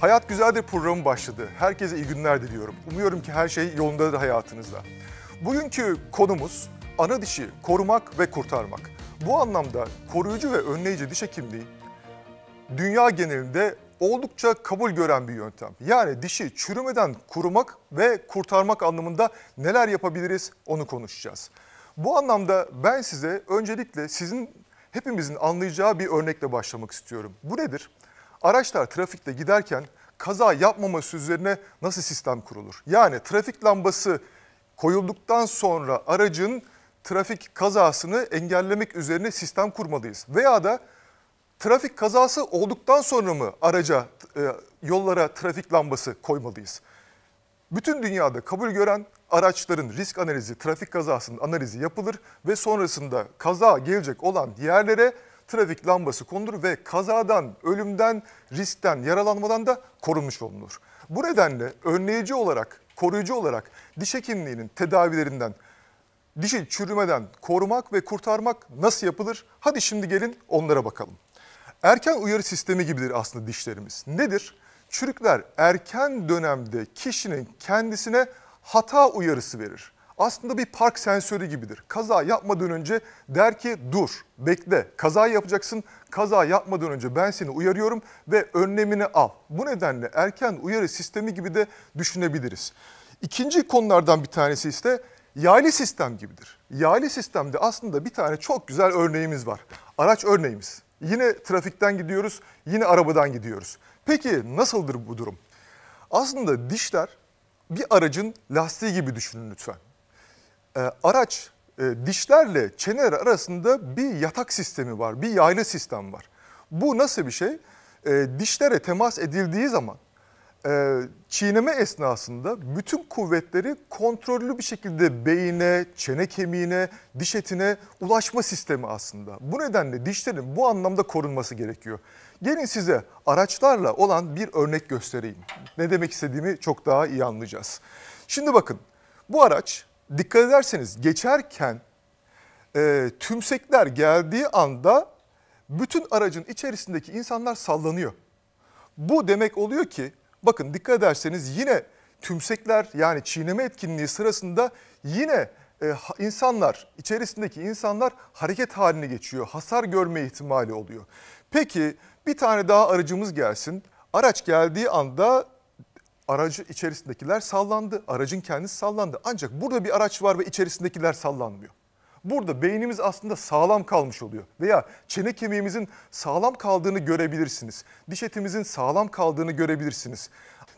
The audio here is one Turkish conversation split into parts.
Hayat Güzeldir programı başladı. Herkese iyi günler diliyorum. Umuyorum ki her şey yolundadır hayatınızda. Bugünkü konumuz ana dişi korumak ve kurtarmak. Bu anlamda koruyucu ve önleyici diş hekimliği dünya genelinde oldukça kabul gören bir yöntem. Yani dişi çürümeden kurumak ve kurtarmak anlamında neler yapabiliriz onu konuşacağız. Bu anlamda ben size öncelikle sizin hepimizin anlayacağı bir örnekle başlamak istiyorum. Bu nedir? Araçlar trafikte giderken kaza yapmaması üzerine nasıl sistem kurulur? Yani trafik lambası koyulduktan sonra aracın trafik kazasını engellemek üzerine sistem kurmalıyız. Veya da trafik kazası olduktan sonra mı araca, e, yollara trafik lambası koymalıyız? Bütün dünyada kabul gören araçların risk analizi, trafik kazasının analizi yapılır ve sonrasında kaza gelecek olan yerlere trafik lambası konulur ve kazadan, ölümden, riskten, yaralanmadan da korunmuş olunur. Bu nedenle önleyici olarak, koruyucu olarak diş hekimliğinin tedavilerinden, dişi çürümeden korumak ve kurtarmak nasıl yapılır? Hadi şimdi gelin onlara bakalım. Erken uyarı sistemi gibidir aslında dişlerimiz. Nedir? Çürükler erken dönemde kişinin kendisine hata uyarısı verir aslında bir park sensörü gibidir. Kaza yapmadan önce der ki dur, bekle, kaza yapacaksın. Kaza yapmadan önce ben seni uyarıyorum ve önlemini al. Bu nedenle erken uyarı sistemi gibi de düşünebiliriz. İkinci konulardan bir tanesi ise yaylı sistem gibidir. Yaylı sistemde aslında bir tane çok güzel örneğimiz var. Araç örneğimiz. Yine trafikten gidiyoruz, yine arabadan gidiyoruz. Peki nasıldır bu durum? Aslında dişler bir aracın lastiği gibi düşünün lütfen. Ee, e, araç dişlerle çeneler arasında bir yatak sistemi var, bir yaylı sistem var. Bu nasıl bir şey? Ee, dişlere temas edildiği zaman e, çiğneme esnasında bütün kuvvetleri kontrollü bir şekilde beyine, çene kemiğine, diş etine ulaşma sistemi aslında. Bu nedenle dişlerin bu anlamda korunması gerekiyor. Gelin size araçlarla olan bir örnek göstereyim. Ne demek istediğimi çok daha iyi anlayacağız. Şimdi bakın bu araç dikkat ederseniz geçerken e, tümsekler geldiği anda bütün aracın içerisindeki insanlar sallanıyor. Bu demek oluyor ki bakın dikkat ederseniz yine tümsekler yani çiğneme etkinliği sırasında yine e, insanlar içerisindeki insanlar hareket haline geçiyor. Hasar görme ihtimali oluyor. Peki bir tane daha aracımız gelsin. Araç geldiği anda aracı içerisindekiler sallandı. Aracın kendisi sallandı. Ancak burada bir araç var ve içerisindekiler sallanmıyor. Burada beynimiz aslında sağlam kalmış oluyor veya çene kemiğimizin sağlam kaldığını görebilirsiniz. Diş etimizin sağlam kaldığını görebilirsiniz.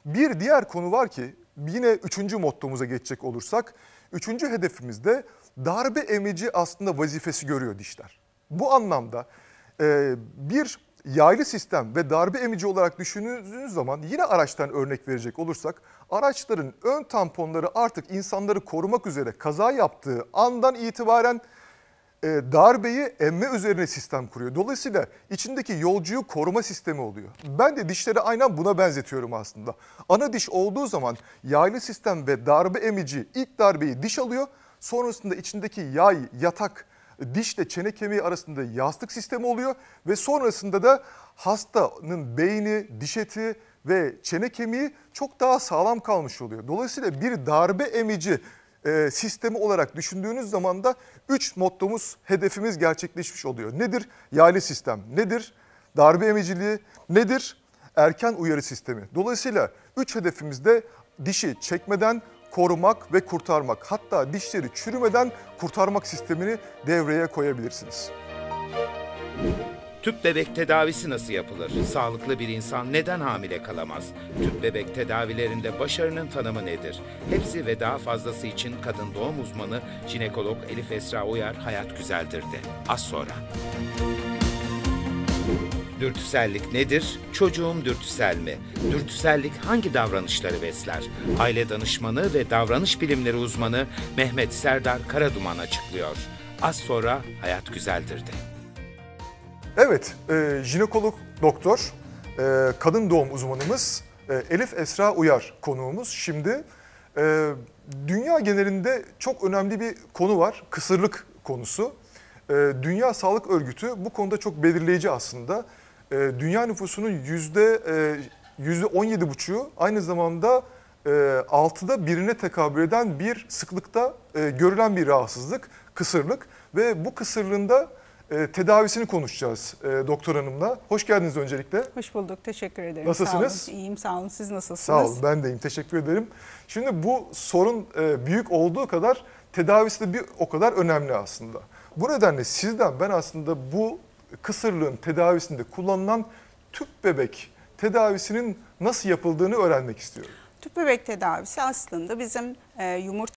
Bir diğer konu var ki yine üçüncü mottomuza geçecek olursak. Üçüncü hedefimizde darbe emici aslında vazifesi görüyor dişler. Bu anlamda bir yaylı sistem ve darbe emici olarak düşündüğünüz zaman yine araçtan örnek verecek olursak araçların ön tamponları artık insanları korumak üzere kaza yaptığı andan itibaren e, darbeyi emme üzerine sistem kuruyor. Dolayısıyla içindeki yolcuyu koruma sistemi oluyor. Ben de dişleri aynen buna benzetiyorum aslında. Ana diş olduğu zaman yaylı sistem ve darbe emici ilk darbeyi diş alıyor. Sonrasında içindeki yay, yatak dişle çene kemiği arasında yastık sistemi oluyor ve sonrasında da hastanın beyni, diş eti ve çene kemiği çok daha sağlam kalmış oluyor. Dolayısıyla bir darbe emici e, sistemi olarak düşündüğünüz zaman da 3 mottomuz, hedefimiz gerçekleşmiş oluyor. Nedir yaylı sistem, nedir darbe emiciliği, nedir erken uyarı sistemi. Dolayısıyla 3 hedefimizde dişi çekmeden korumak ve kurtarmak hatta dişleri çürümeden kurtarmak sistemini devreye koyabilirsiniz. Tüp bebek tedavisi nasıl yapılır? Sağlıklı bir insan neden hamile kalamaz? Tüp bebek tedavilerinde başarının tanımı nedir? Hepsi ve daha fazlası için kadın doğum uzmanı jinekolog Elif Esra Uyar Hayat Güzeldir'de. Az sonra. Dürtüsellik nedir? Çocuğum dürtüsel mi? Dürtüsellik hangi davranışları besler? Aile danışmanı ve davranış bilimleri uzmanı Mehmet Serdar Karaduman açıklıyor. Az sonra Hayat Güzeldir de. Evet, e, jinekolog doktor, e, kadın doğum uzmanımız e, Elif Esra Uyar konuğumuz. Şimdi e, dünya genelinde çok önemli bir konu var, kısırlık konusu. E, dünya Sağlık Örgütü bu konuda çok belirleyici aslında e, dünya nüfusunun yüzde e, yüzde 17 buçuğu aynı zamanda e, altıda birine tekabül eden bir sıklıkta e, görülen bir rahatsızlık, kısırlık ve bu kısırlığında e, tedavisini konuşacağız doktor hanımla. Hoş geldiniz öncelikle. Hoş bulduk. Teşekkür ederim. Nasılsınız? Sağ olun. İyiyim sağ olun. Siz nasılsınız? Sağ olun. Ben deyim Teşekkür ederim. Şimdi bu sorun büyük olduğu kadar tedavisi de bir o kadar önemli aslında. Bu nedenle sizden ben aslında bu kısırlığın tedavisinde kullanılan tüp bebek tedavisinin nasıl yapıldığını öğrenmek istiyorum. Tüp bebek tedavisi aslında bizim e, yumurta